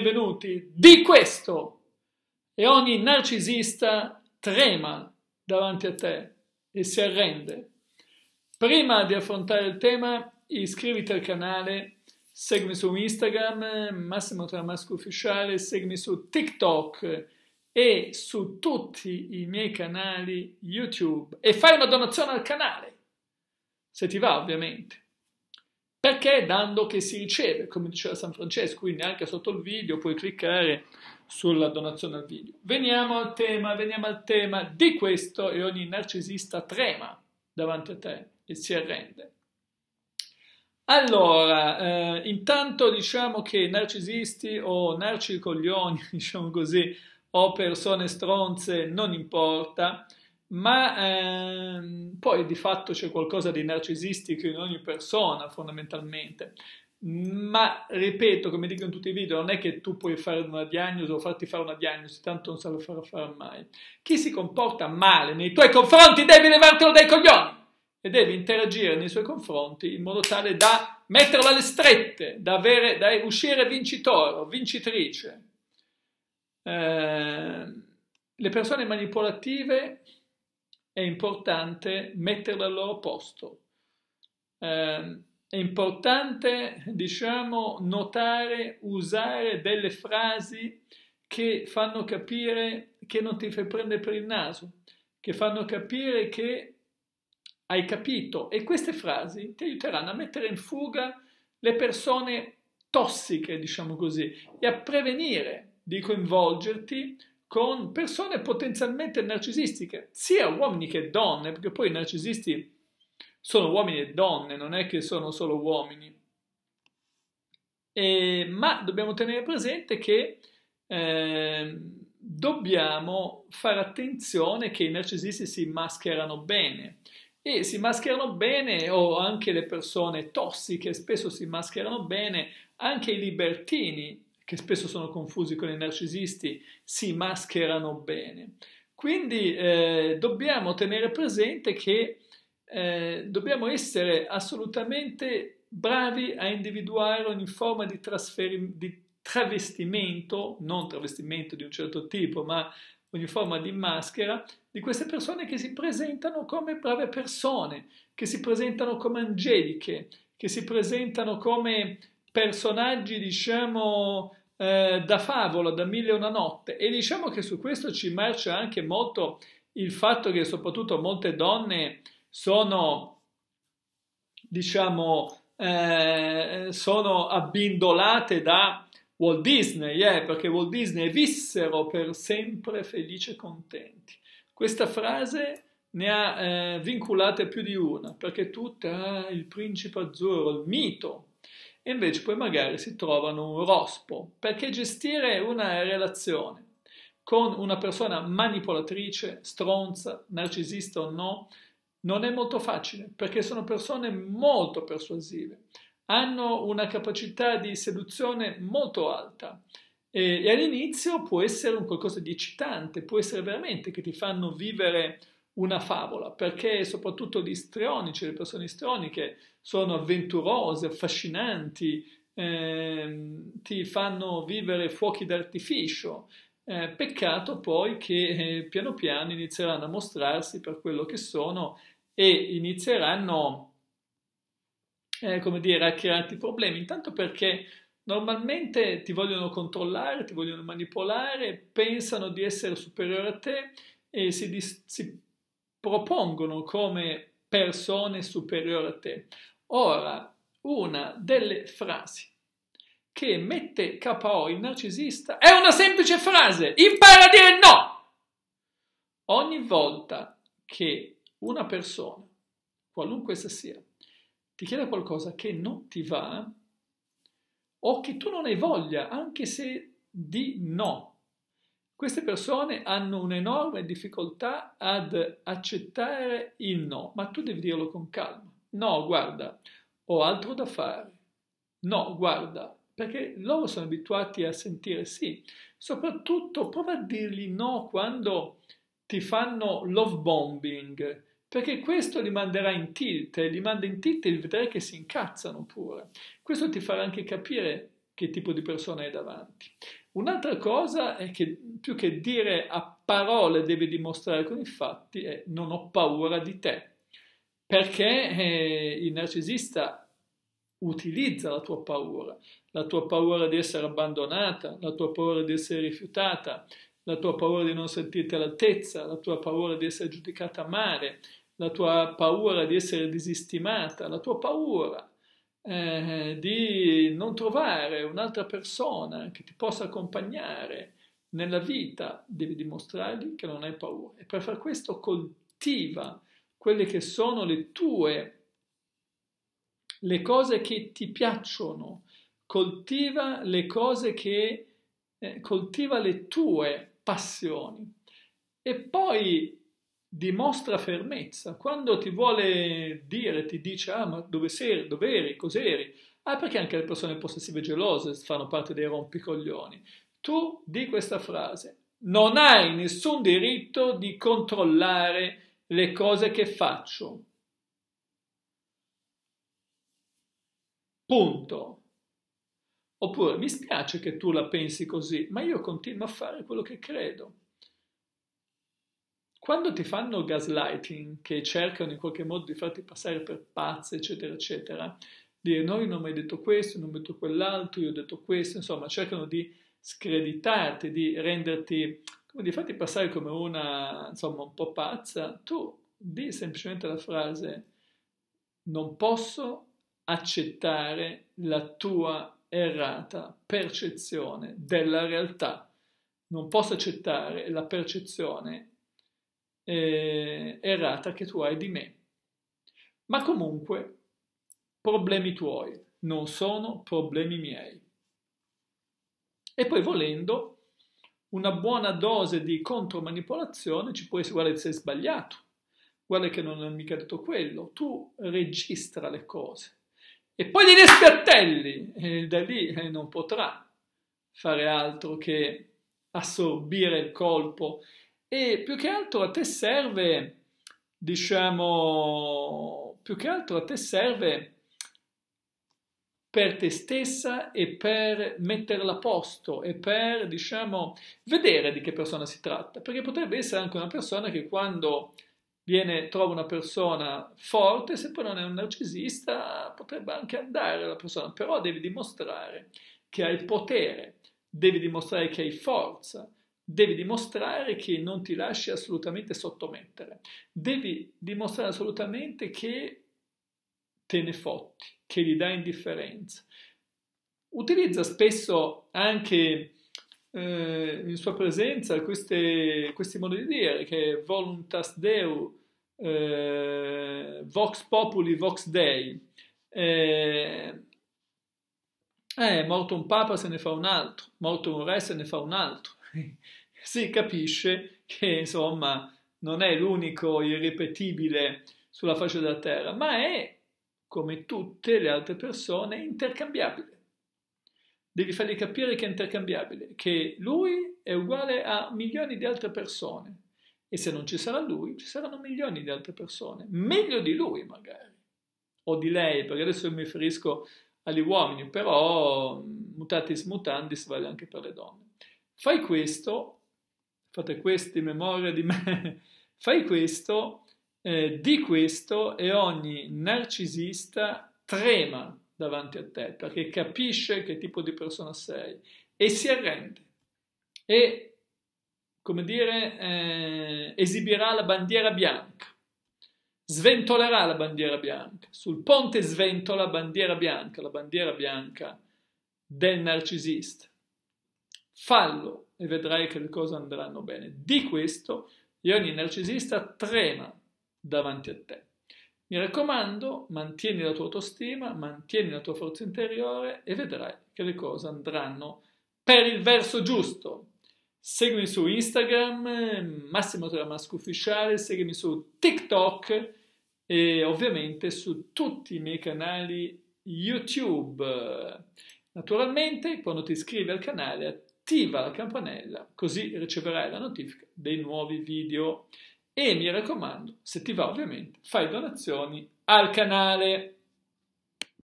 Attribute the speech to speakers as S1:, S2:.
S1: benvenuti di questo e ogni narcisista trema davanti a te e si arrende. Prima di affrontare il tema iscriviti al canale, seguimi su Instagram, Massimo Tramasco Ufficiale, seguimi su TikTok e su tutti i miei canali YouTube e fai una donazione al canale, se ti va ovviamente perché è dando che si riceve, come diceva San Francesco, quindi anche sotto il video puoi cliccare sulla donazione al video. Veniamo al tema, veniamo al tema di questo e ogni narcisista trema davanti a te e si arrende. Allora, eh, intanto diciamo che narcisisti o narcicoglioni, diciamo così, o persone stronze, non importa, ma ehm, poi di fatto c'è qualcosa di narcisistico in ogni persona fondamentalmente. Ma ripeto, come dico in tutti i video, non è che tu puoi fare una diagnosi o farti fare una diagnosi, tanto non se lo farò fare mai. Chi si comporta male nei tuoi confronti devi levartelo dai coglioni e devi interagire nei suoi confronti in modo tale da metterlo alle strette, da, avere, da uscire vincitore o vincitrice. Eh, le persone manipolative è importante metterle al loro posto. Eh, è importante, diciamo, notare, usare delle frasi che fanno capire che non ti fai prendere per il naso, che fanno capire che hai capito. E queste frasi ti aiuteranno a mettere in fuga le persone tossiche, diciamo così, e a prevenire di coinvolgerti con persone potenzialmente narcisistiche, sia uomini che donne, perché poi i narcisisti sono uomini e donne, non è che sono solo uomini. E, ma dobbiamo tenere presente che eh, dobbiamo fare attenzione che i narcisisti si mascherano bene e si mascherano bene o anche le persone tossiche spesso si mascherano bene, anche i libertini che spesso sono confusi con i narcisisti, si mascherano bene. Quindi eh, dobbiamo tenere presente che eh, dobbiamo essere assolutamente bravi a individuare ogni forma di, di travestimento, non travestimento di un certo tipo, ma ogni forma di maschera, di queste persone che si presentano come brave persone, che si presentano come angeliche, che si presentano come personaggi, diciamo, eh, da favola, da mille e una notte e diciamo che su questo ci marcia anche molto il fatto che soprattutto molte donne sono, diciamo, eh, sono abbindolate da Walt Disney, eh, perché Walt Disney vissero per sempre felici e contenti. Questa frase ne ha eh, vincolate più di una, perché tutta ah, il principe azzurro, il mito e invece poi magari si trovano un rospo, perché gestire una relazione con una persona manipolatrice, stronza, narcisista o no, non è molto facile, perché sono persone molto persuasive, hanno una capacità di seduzione molto alta e, e all'inizio può essere un qualcosa di eccitante, può essere veramente che ti fanno vivere una favola, perché soprattutto gli istrionici, le persone istrioniche, sono avventurose, affascinanti, ehm, ti fanno vivere fuochi d'artificio. Eh, peccato poi che eh, piano piano inizieranno a mostrarsi per quello che sono e inizieranno, eh, come dire, a crearti problemi, intanto perché normalmente ti vogliono controllare, ti vogliono manipolare, pensano di essere superiore a te e si, si propongono come persone superiori a te. Ora, una delle frasi che mette KO il narcisista è una semplice frase, impara a dire no! Ogni volta che una persona, qualunque essa sia, ti chiede qualcosa che non ti va o che tu non hai voglia, anche se di no, queste persone hanno un'enorme difficoltà ad accettare il no, ma tu devi dirlo con calma. No, guarda, ho altro da fare. No, guarda, perché loro sono abituati a sentire sì. Soprattutto prova a dirgli no quando ti fanno love bombing, perché questo li manderà in tilt, e li manda in tilt e vedrai che si incazzano pure. Questo ti farà anche capire che tipo di persona è davanti. Un'altra cosa è che più che dire a parole devi dimostrare con i fatti è non ho paura di te, perché eh, il narcisista utilizza la tua paura, la tua paura di essere abbandonata, la tua paura di essere rifiutata, la tua paura di non sentirti all'altezza, la tua paura di essere giudicata male, la tua paura di essere disistimata, la tua paura eh, di non trovare un'altra persona che ti possa accompagnare nella vita, devi dimostrargli che non hai paura. E per far questo coltiva quelle che sono le tue, le cose che ti piacciono, coltiva le cose che, eh, coltiva le tue passioni. E poi dimostra fermezza. Quando ti vuole dire, ti dice, ah, ma dove sei, dove eri, cos'eri? Ah, perché anche le persone possessive e gelose fanno parte dei rompicoglioni. Tu di questa frase, non hai nessun diritto di controllare le cose che faccio. Punto. Oppure mi spiace che tu la pensi così, ma io continuo a fare quello che credo quando ti fanno gaslighting, che cercano in qualche modo di farti passare per pazza, eccetera, eccetera, dire no, io non ho mai detto questo, non ho detto quell'altro, io ho detto questo, insomma, cercano di screditarti, di renderti, come di farti passare come una, insomma, un po' pazza, tu di semplicemente la frase non posso accettare la tua errata percezione della realtà. Non posso accettare la percezione eh, errata che tu hai di me. Ma comunque, problemi tuoi, non sono problemi miei. E poi volendo, una buona dose di contromanipolazione ci può essere, guarda se sei sbagliato, guarda che non è mica detto quello, tu registra le cose. E poi gli despiattelli, e da lì eh, non potrà fare altro che assorbire il colpo e più che altro a te serve, diciamo, più che altro a te serve per te stessa e per metterla a posto e per, diciamo, vedere di che persona si tratta. Perché potrebbe essere anche una persona che quando viene, trova una persona forte, se poi non è un narcisista, potrebbe anche andare la persona, però devi dimostrare che hai potere, devi dimostrare che hai forza, devi dimostrare che non ti lasci assolutamente sottomettere, devi dimostrare assolutamente che te ne fotti, che gli dai indifferenza. Utilizza spesso anche eh, in sua presenza queste, questi modi di dire che voluntas deu, eh, vox populi, vox dei. Eh, eh, morto un papa se ne fa un altro, morto un re se ne fa un altro. si capisce che insomma non è l'unico irripetibile sulla faccia della terra, ma è, come tutte le altre persone, intercambiabile. Devi fargli capire che è intercambiabile, che lui è uguale a milioni di altre persone e se non ci sarà lui ci saranno milioni di altre persone, meglio di lui magari, o di lei, perché adesso mi riferisco agli uomini, però mm, mutatis mutandis vale anche per le donne. Fai questo, fate questo in memoria di me, fai questo, eh, di questo e ogni narcisista trema davanti a te perché capisce che tipo di persona sei e si arrende e, come dire, eh, esibirà la bandiera bianca sventolerà la bandiera bianca. Sul ponte sventola la bandiera bianca, la bandiera bianca del narcisista fallo e vedrai che le cose andranno bene. Di questo, e ogni narcisista trema davanti a te. Mi raccomando, mantieni la tua autostima, mantieni la tua forza interiore e vedrai che le cose andranno per il verso giusto. Seguimi su Instagram, Massimo Tramasco Ufficiale, seguimi su TikTok e ovviamente su tutti i miei canali YouTube. Naturalmente, quando ti iscrivi al canale, attiva la campanella così riceverai la notifica dei nuovi video e mi raccomando, se ti va ovviamente, fai donazioni al canale.